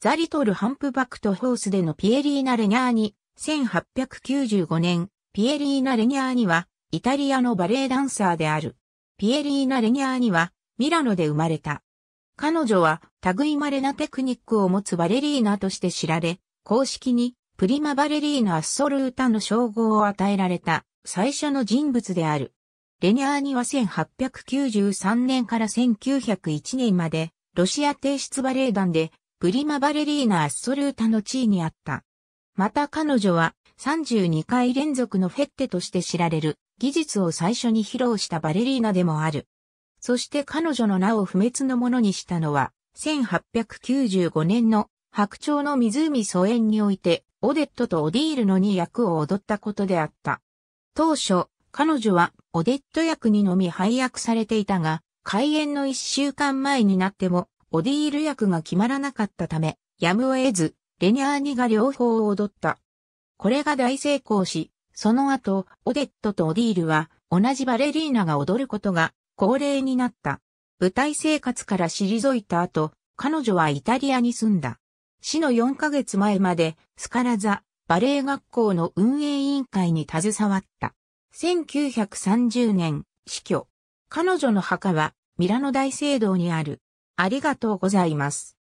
ザ・リトル・ハンプバックとホースでのピエリーナ・レニャーニ、1895年、ピエリーナ・レニャーニは、イタリアのバレエダンサーである。ピエリーナ・レニャーニは、ミラノで生まれた。彼女は、類まれなテクニックを持つバレリーナとして知られ、公式に、プリマ・バレリーナ・アッソルータの称号を与えられた、最初の人物である。レニャーニは1893年から1901年まで、ロシア帝室バレエ団でプリマバレリーナ・アッソルータの地位にあった。また彼女は32回連続のフェッテとして知られる技術を最初に披露したバレリーナでもある。そして彼女の名を不滅のものにしたのは、1895年の白鳥の湖疎遠において、オデットとオディールの2役を踊ったことであった。当初、彼女はオデット役にのみ配役されていたが、開演の1週間前になっても、オディール役が決まらなかったため、やむを得ず、レニャーニが両方を踊った。これが大成功し、その後、オデットとオディールは、同じバレリーナが踊ることが恒例になった。舞台生活から退いた後、彼女はイタリアに住んだ。死の4ヶ月前まで、スカラザ、バレエ学校の運営委員会に携わった。1930年、死去。彼女の墓は、ミラノ大聖堂にある。ありがとうございます。